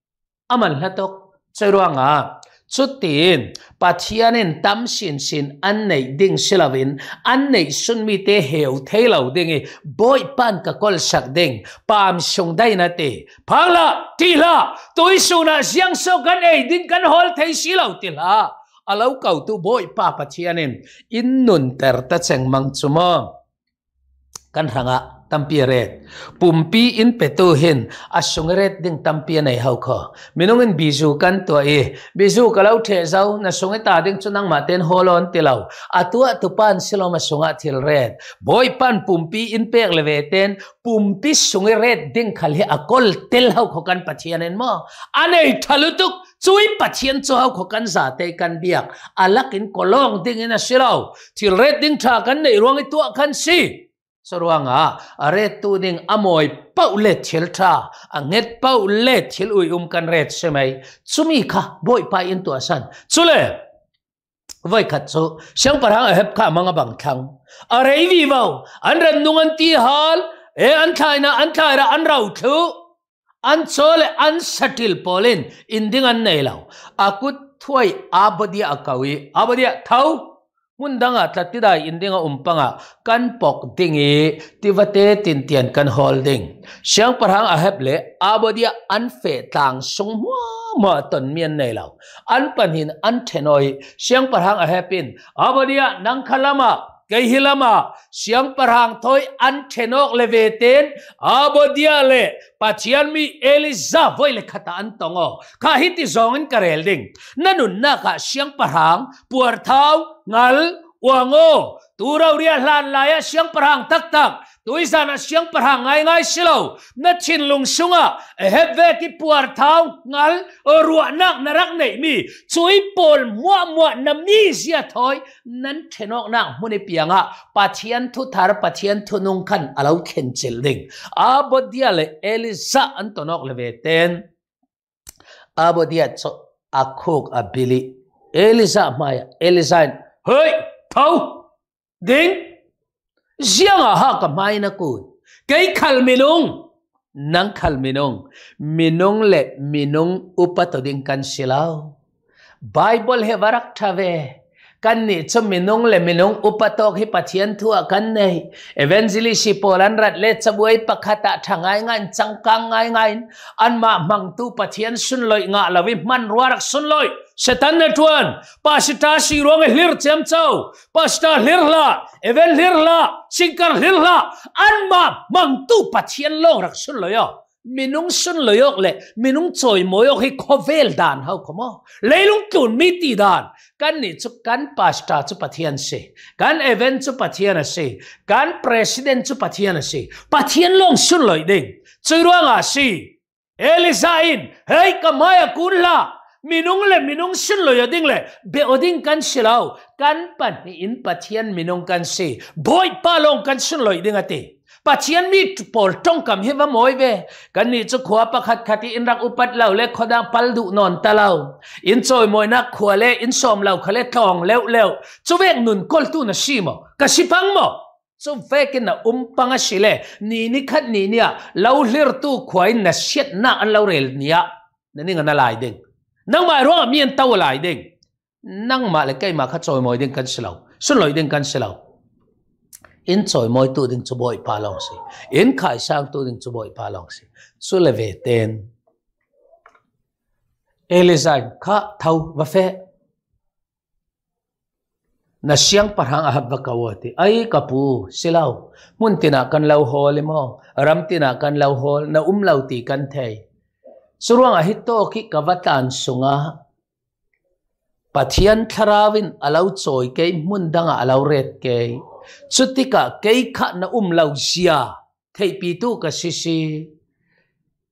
aman latok chairuanga chutin pathianin tam sin sin an nei ding silavin an nei sun mi te heu thelo ding e. boi pan ka kol sak ding pam sung dai na te phangla tila toi suna jiang so kan ei ding kan hol thei silo tila alo kau tu boi pa pathianin in nun ter ta cheng mang chuma kan hanga tampiret pumpi in petu hin asungret ding tampia nei hau kho minung in bizu kan to e bizu kalau the zau na sunge ta ding chunang ma ten holon tilau atua tu pan siloma sunga thil red boy pan pumpi in pek lewe ten pumpi sunge red ding khali akol tel hau kho kan pathian en mo anei thalutuk chui pathian chu hau kho kan za te kan biak alak in kolong ding in a sirau thil red ding tha kan nei ruang i tua kan si sorwanga are tuning amoi paule thiltha anget paule thil ui um kan ret semai chumi kha boy pa into asan chule vai khat chu siang parang hep kha manga bang thang are vi vau an ran nungan ti hal e an thaina an thaira an rau thu an chole an satil polin inding an nei lau akut thuai abadi akawi abadi thau mundanga tlatida indinga umpanga kan pok dingi tivate tintian kan holding siang parhang a heple abodia anfe tang sungma ma ton mien nei law an panhin an thenoi siang parhang a hepin abodia nangkhalama cái hilama siang à? parang thôi an thenok leveten abodia à, à le pachian mi eliza voi le khata an tongo kha hiti zongin karel ding nanun na kha siang parang puar thau ngal uango tu rau ria hlan laia siang parang tak tak tôi tui zan a siang ngay ngay ngai silo na chín lùng sunga e hep ve ti puar thau ngal o e ruwa nak na rak nei mi chui pol mua mua na mi zia thoi nan đi nak muni pianga pathian thu thar pathian thu nung khan alo khen chel ding a bodia le elisa antonok le ve ten a bodia cho a khok a bili elisa maya elisa hoi thâu, ding jiang a ha ka mai na ku kai khal minung nang khal minung minung le minung upato ding kan silau bible he warak thave kan ni cho minung le minung upato hi pathian thu a kan nei evangelist polan rat le chabuai pakhata thangai ngain changkang ngai ngain an ma mang tu pathian sun loi nga lawi man ruarak sun loi ชตันเนทวนปาสิตาสีรองเฮลิร์เจมเจ้าปาสตาเฮลล่าเอเวลเฮลล่าซิงค์เฮิร์ลาอันมามังตูปัจเจียนโลกรักสุนเลยอ๋ะมินุงสุนเลยอ๋ะเลยมินุงจอยมอยอ๋อให้โคเวลดานเฮาขโมเลยลุงจุนมีตีดานกันนี่ชุกันปาสตาชุปัจเจียนสิกันเอเวนชุปัจเจียนสิกันประธานชุปัจเจียนสิปัจเจียนโลกสุนเลยดิ่งชุรวงอาสิเอลิซาอินเฮ้ยก็มาอย่ากุลละมีนุงเลยมีนุงสินเลยอดิ่งเลยเบอดิ่งกันสิเาากันปันอินปัจเจียนมีนุงกันสิบอยปาลงกันสินเลยดิ่งอ่ะตีปัจเจียนมีปอลตรงกำเฮวมอยเวกันนี่จะขวาประคัดขัดอินรักอุปัตเลาเล็กขดังพัลดุนอนตาเราอินโอยมอยนักขวาเล่อินสอมเราขะเล่ทองเลวเลวจะเวกนุนกอลตุนสิมอกะสิพังมอสุเฟกินะอุ้มปังสิเลนี่นี่ขัดนี่เนี่ยเราเลือดตู้ขวายนัเช็ดหน้าอันเราเรลเนี่ยนี่นนี่งันอะไรเด้ง nang mai ruang mien tau lai ding nang ma le kai ma kha choi moi ding kan selo sun loi ding kan selo in choi moi tu ding chu boi pa long si in khai sang tu ding chu boi pa long si su le ve ten elizai kha thau va fe na siyang parang ahab kawati ay kapu silaw muntina kan law hol mo ram tina kan law hol na um umlaw ti kan thay suruang ahito ki kavatan sunga pathian tharawin alau choi ke mundanga alau ret ke chutika ke kha na um law sia thei pi tu ka si si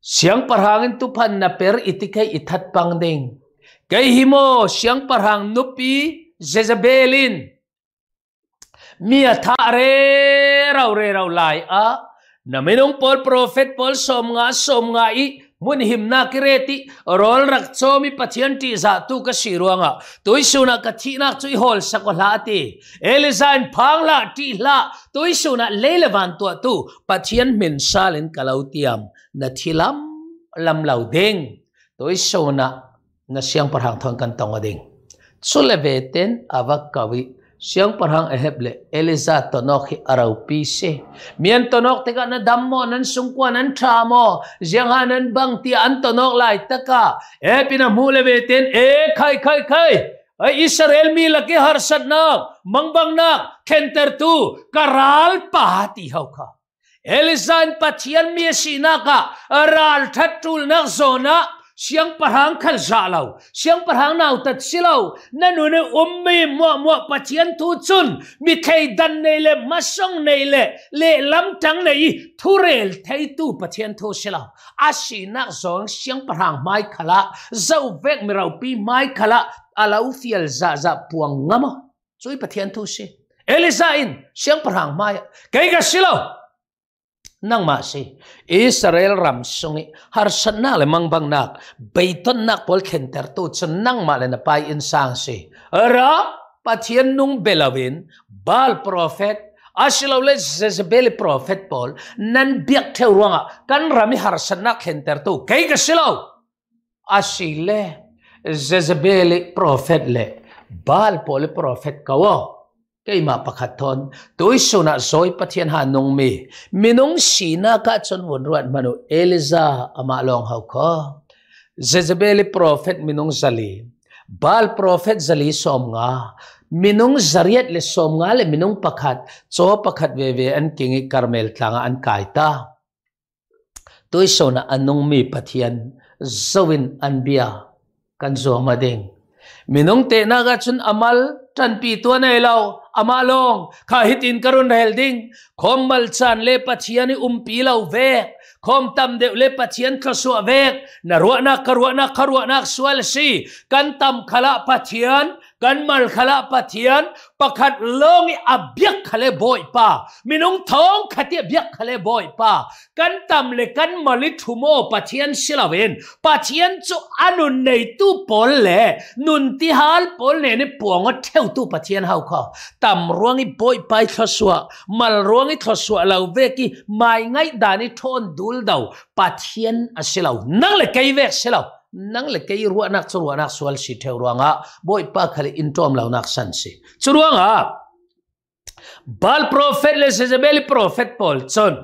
siang parhangin tu phan na per itikai ithat pang ding kay himo siyang parhang nupi Jezebelin. Mia tha re raw re raw lai a na minong prophet Paul som nga som nga i mun him na kireti rol rak chomi pathian ti za tu cái ruộng à, tôi ka siruanga toi suna ka thina chui hol sakola ti elisan phangla ti la toi suna lelevan tu tu pathian min salin kalautiam na thilam lam lau deng toi suna na siang parhang thong kan tonga ding suleveten avakawi siyang parang eheble eliza tonok hi araw pisi mian tonok tika na dammo nan sungkwa nan tramo siyang hanan bang ti an tonok lai taka e pinamule betin e kai kai kai ay e Israel mi laki harsad na mangbang na kenter tu karal pahati hau ka Elizan patian mi e sinaka aral tatul na zona siang parang khal za lo siang parang nau tat si lo na nu ne um mi mo mo pa chian chun mi thei dan nei le ma song nei le le lam tang nei thu rel tu pa chian thu si lo a si na zong siang parang mai khala zau vek mi rau pi mai khala alau fiel za za puang ngama chui pa thian thu si in siang parang mai cái cái si nang masi. Israel ramsungi harsan na lemang bangnak baiton nak pol kenter to nang malanapay insang si. Ara patien nung belawin bal prophet Asilawle Jezebel prophet Paul nan biak tewanga kan rami harsan na kenter to kay kasilaw. Asile Jezebel prophet le bal Paul prophet kawo. kay mapakhathon tuiso na soy pathian ha nong mi minong sina ka chon won ruat manu eliza amalong hau kho jezebel prophet minong zali bal prophet zali som nga minong zariat le som nga le minong pakhat cho pakhat ve ve an kingi karmel tlanga an kaita tuiso na anong mi pathian zawin anbia kan zo mading minong te na ga chun amal tan pi to na elaw amalong kahit in karun helding kom malchan le pathian umpi lo ve kom tam de le pathian khasu ave narwa na karwa na karwa na swal si kan tam khala pathian kan mal khala pathian pakhat longi abyak khale boy pa minung thong khati abyak khale boy pa kan tam le kan mali thumo pathian silawen pathian chu anun à, nei tu pol le nun ti hal pol ne ne puang theu tu pathian hau kha tam ruangi boy pai thaswa mal ruangi thaswa lo ve ki mai ngai dani thon dul dau pathian asilau à, nang le kai ve silau nang le ke ruwa nak chuwa nak sual si theu ruanga ah. boi pa khali intom lau nak san si churuanga ah. bal prophet le sezabel prophet paul chon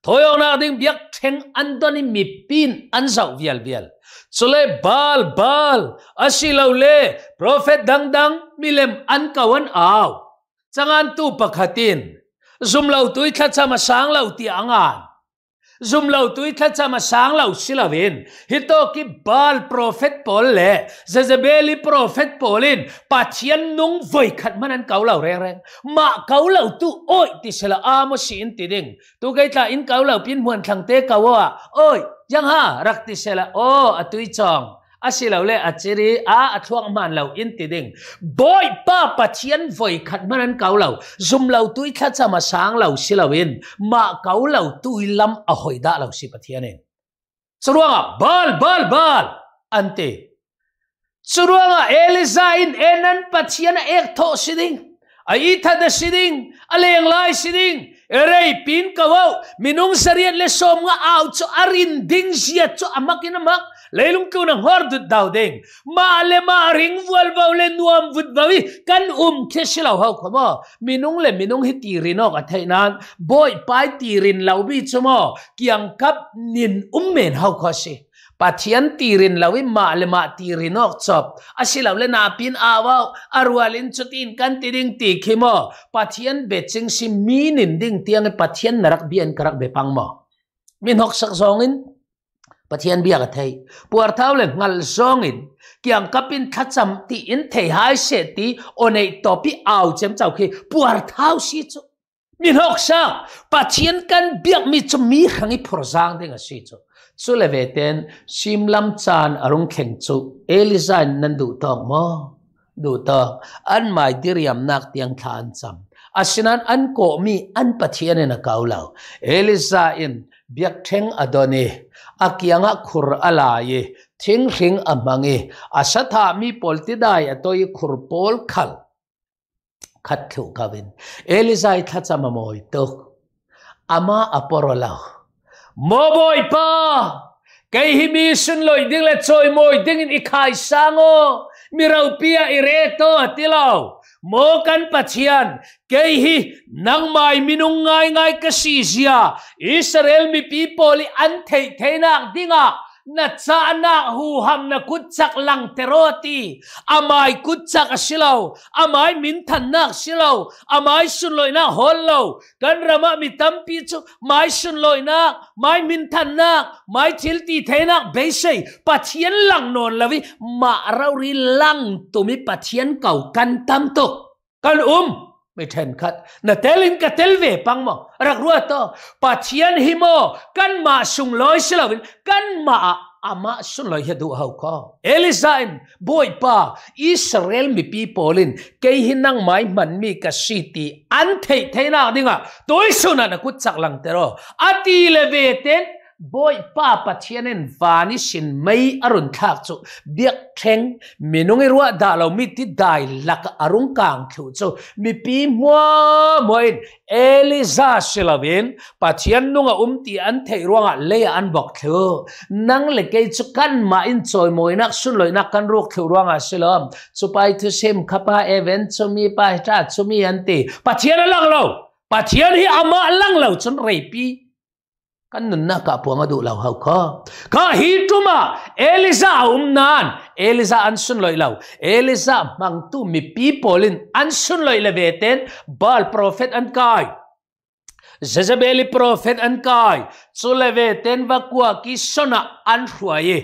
thoyong na ding biak theng andoni mi pin an zau vial vial chule bal bal asilo le prophet dang dang milem an kawan aw changan tu pakhatin zum lau tui thla chama sang lau ti angan lâu zum lo tui thla chama sang lo silavin hi to ki bal prophet paul le jezebeli prophet paulin pathian nung voi khat manan kau lo reng reng ma kau lo tu oi ti sela amo si in ti ding tu gai ta in kau lâu pin muan thlang te kawa oi à. yang ha rak ti sela o atui à chong à xí asi lo le achiri à athuang man lo in ti ding boy pa pachian khát khat manan kau lo zum lo tui tha à chama sang lo si lo in ma kau lo tui lam a hoi da lo si pathian in churuanga bal bal bal ante churuanga elisa in enan pachian ek tho si ding ai tha da si ding aleng lại xí đình rei pin kawau minung sariat le som nga out chu arin ding zia chu amakin amak ลยลุงกูนั่งฮอดุดดาวเดงมาเลมาริงวัลบาวเลนวมวุดบาวิกันอุ้มเคชลาวเขาขมอมินุงเลมินุงหิตีรินอกอะไทนานบอยไปาตีรินลาวบีชมอกี่ยงกับนินอุ้มเมนเขาคขอชิปัทยันตีรินลาวิมาเลมาตีรินอกจบอะชิลาวเลนาปินอาวาวอารวาลินชุตินกันตีดิงตีขมอปัทยันเบจิงซิมีนินดิงเตียงปัทยันนรกเบียนกระรักเบปังมอมินหกสักสองอิน pathian bia ka thei puar thau le ngal song in kyang kapin thacham ti in thei hai se ti onei topi au chem cháu khi puar thau si chu học hok sa pathian kan biak mi chu mi khangi phur jang de nga si chu chu le ve ten simlam chan arung kheng chu elisa nên du tong mo du tong an mai diriam nak tiang than cham asinan an ko mi an pathian na kaulaw elisa in biak theng adoni akianga khur ala thing thing hing amangi asatha mi poltidai dai atoi khur pol khal khat thu elisa i thatsa to ama aporola moboi pa kay himi sun loy ding le choi moi ding in ikhai sango miraupia ireto atilau mo kan pathian cái hi nang mai minung ngay ngay cái gì zia israel mi people li an thế thế thei nang dinga Natsana huham na kutsak lang teroti. amai kutsak silaw. amai mintan na silaw. Amay sunloy na hollow. Gan rama mitam picho. May sunloy na. mai mintan na. May tilti tena. Besay. Patien lang non lavi. Maaraw ri lang tumi patien kau kantam to. Kan um. ไม่เทนขัดนาเตลินกัเตลเวปังมอรักรัวต่อปัจเจียนฮิโมกันมาสุงลอยสลาวินกันมาอามาสุนลอยเหตุเฮาก็เอลิซาอินบอยป้าอิสราเอลมีปีโปลินเกยหินังไม้มันมีกสิตีอันเทเทนาดิ่งอ่ะตัวสุนันกุจักลังเตโรออตีเลเวเตน boy pa pathianin vani sin mai arun thak chu biak theng minung irwa da lo mi ti dai lak arung kang thu chu mi pi mo moin eliza silavin pathian nunga umti an thei ruanga le an bok thu nang le ke chu kan ma in choi moina sun loina kan ruk thu ruanga silam chu pai thu sem khapa event chu mi pa ta chu mi an ti pathian lang lo pathian hi ama lang lo chun rei pi kanna ka puanga du lau hau kho ka hi tuma Elisa um nan eliza ansun loi lau Elisa mang tu mi people in ansun loi le veten bal prophet an kai jezebeli prophet an kai chu le veten va kwa ki sona an hruaye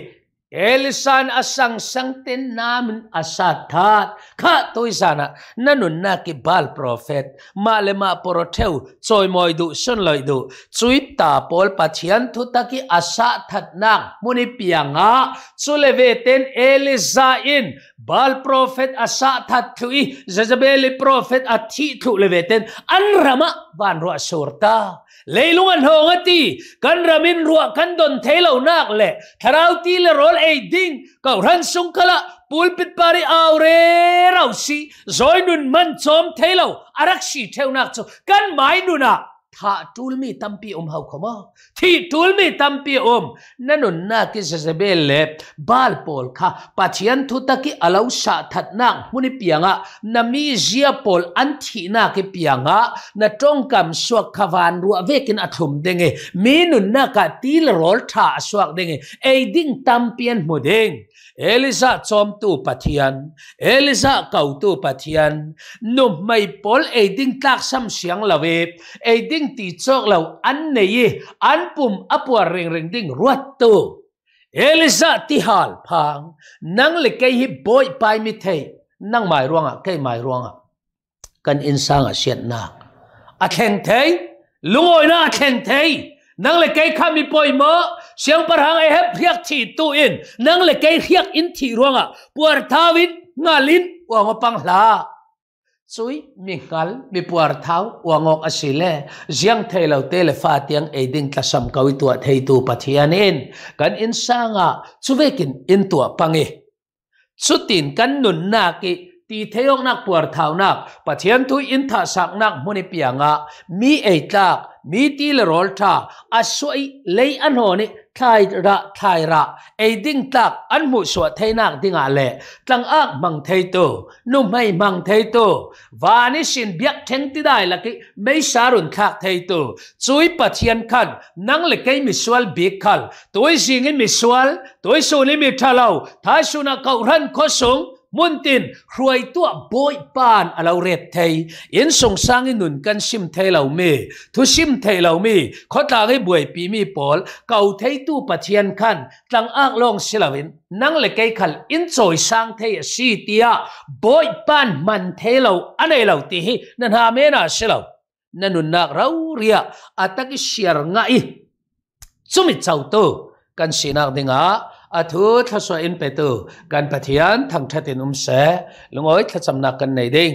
Elisan asang sangten namin asatat. Ka to isana nanun na ki prophet. Malema poroteu tsoy moy du sun loy du. Tsuip tapol patian tutaki asatat nak munipiyanga. Tsuleveten Elisain. Bal prophet asatat tui. Zazabeli prophet ati tu Anrama banro asurta. เลยลุงอันหงตีกันระมินรัวกันดนเทเหล่านักเลยทาราวตีเละรอลเอดิงก็รันสุงกละปูลปิดปารีเอาเราสิีจอยนุนมันชอมเทเหล่าอารักษีเทวนักจกันหมายนุนา tha tam pi um hau khoma thi tulmi tampi um nanun na ki jezebel le bal pol kha pachian thu taki alo sa that na muni pianga mi zia pol an thi na ki pianga na tong kam suak khawan ru vekin athum denge minun na ka til rol tha suak denge ei ding mu mudeng Elisa chom tu pathian Elisa kau tu pathian num mai pol e ding tak sam siang lawe e ding ti chok lo an nei e. an pum apua reng reng ding ruat tu Elisa ti hal phang nang le ke hi boy pai mi thei nang mai ruanga ke mai ruanga kan insang a siat na a khen thei lungoi na a khen thei nang le ke khami boy mo siang parhang e hep riak thi tu in nang le ke riak in thi ruanga puar thawin ngalin wango pang la chui mi ngal mi puar thaw wangok asile jiang thailo te le fa tiang e ding tla sam kawi tua thei tu pathian in kan in sanga chuvekin in tua pangi chutin kan nun na ki ti theyok nak puar thau nak pathian tu in tha sak nak muni pianga mi ei tak mi ti le rol tha asoi lei an ho ni thai ra thai ra ei ding tak an mu so thainak dinga le tlang ak mang thei tu nu mai mang thei tu vanishin biak then ti dai la ki mei sarun thak thei tu chui pathian khan nang le kei mi sual bi khal toi jing mi sual toi so ni mi thalau thai suna kau ran kho sung มุนตินรวยตัวบอยปานเราเรตไทยอินสงสาง้หนุนกันชิมเทยเรามีทุชิมเทยเรามีขอตาให้บวยปีมีปอลเก่าเทยตู้ปะเทียนขันตังอ้างลองสิลาวินนั่งเล็กขันอินจอยสางเทยสีเตียบอยปานมันเทยเราอันไหนเราตีนั่นหาเมน่าสิเรานั่นนุนนักเราเรียอัตกิเชียร์ง่ายจุมิเจ้าตัวกันสินักดิงา à thứ thật sự in bề tử gần bà thiên thằng cha tiền um sẽ lúc ấy thật sầm nạc gần này đi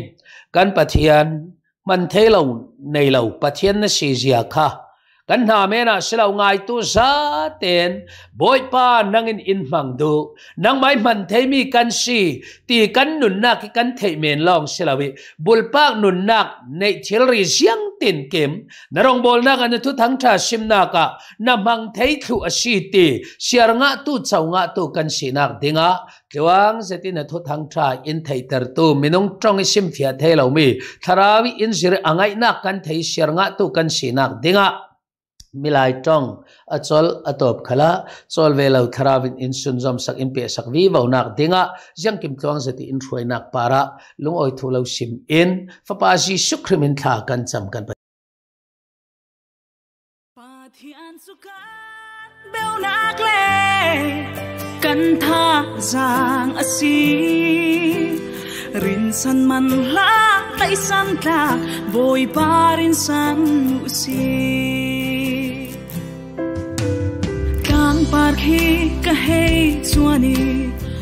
gần bà thiên mình thấy lâu này lâu bà thiên nó xì gì cả gần hà mẹ nó sẽ lâu ngay tu sa tiền bội pa năng in in mang du năng mai mình thấy mi cần xì thì cần nụn nạc cái cần thấy miền lòng sẽ là bị bul pa nụn nạc này thiếu tin kim narong bol na kan tu thang tha sim na ka na mang thei thu a si ti siar nga tu chau nga tu kan sinak dinga tluang se ti na thu thang tha in thei tar tu minung trong sim phia thei lo mi tharawi in sir angai na kan thei siar nga tu kan sinak dinga milai tong achol atop khala chol ve lo tharavin in sunjom sak in pe sak vi vo nak dinga jang kim tong zati in throi nak para lung oi thu lo sim in fa pa ji sukhrim in tha kan cham kan pa thi an su kan beu nak le kan tha jang asi rin san man la tai san ta voi parin san musi khi cả hay chua ni